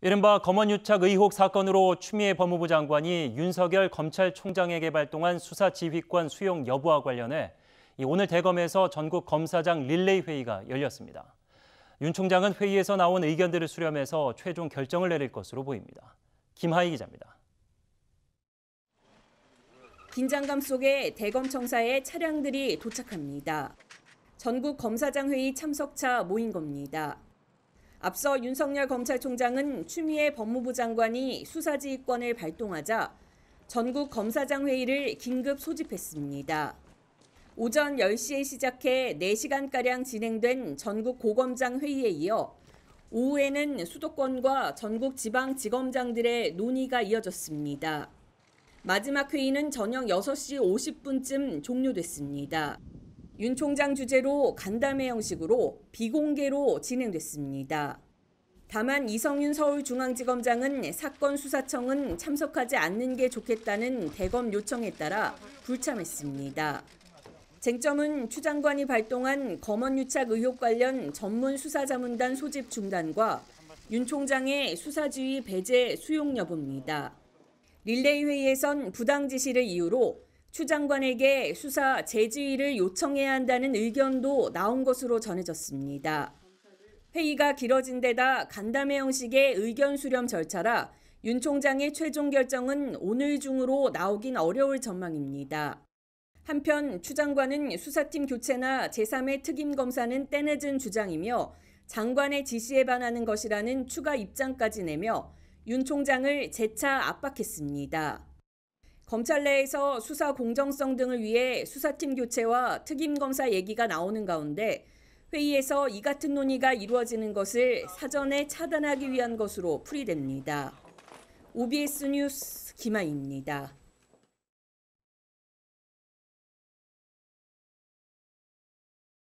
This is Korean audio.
이른바 검언유착 의혹 사건으로 추미애 법무부 장관이 윤석열 검찰총장에게 발동한 수사지휘권 수용 여부와 관련해 오늘 대검에서 전국 검사장 릴레이 회의가 열렸습니다. 윤 총장은 회의에서 나온 의견들을 수렴해서 최종 결정을 내릴 것으로 보입니다. 김하희 기자입니다. 긴장감 속에 대검 청사에 차량들이 도착합니다. 전국 검사장 회의 참석차 모인 겁니다. 앞서 윤석열 검찰총장은 추미애 법무부 장관이 수사지휘권을 발동하자 전국 검사장 회의를 긴급 소집했습니다. 오전 10시에 시작해 4시간가량 진행된 전국 고검장 회의에 이어 오후에는 수도권과 전국 지방 지검장들의 논의가 이어졌습니다. 마지막 회의는 저녁 6시 50분쯤 종료됐습니다. 윤 총장 주제로 간담회 형식으로 비공개로 진행됐습니다. 다만 이성윤 서울중앙지검장은 사건 수사청은 참석하지 않는 게 좋겠다는 대검 요청에 따라 불참했습니다. 쟁점은 추 장관이 발동한 검언유착 의혹 관련 전문 수사자문단 소집 중단과 윤 총장의 수사지휘 배제 수용 여부입니다. 릴레이 회의에선 부당 지시를 이유로 추 장관에게 수사 재지를 요청해야 한다는 의견도 나온 것으로 전해졌습니다. 회의가 길어진 데다 간담회 형식의 의견 수렴 절차라 윤 총장의 최종 결정은 오늘 중으로 나오긴 어려울 전망입니다. 한편 추 장관은 수사팀 교체나 제3의 특임 검사는 떼내은 주장이며 장관의 지시에 반하는 것이라는 추가 입장까지 내며 윤 총장을 재차 압박했습니다. 검찰 내에서 수사 공정성 등을 위해 수사팀 교체와 특임검사 얘기가 나오는 가운데 회의에서 이 같은 논의가 이루어지는 것을 사전에 차단하기 위한 것으로 풀이됩니다. OBS 뉴스 김아입니다.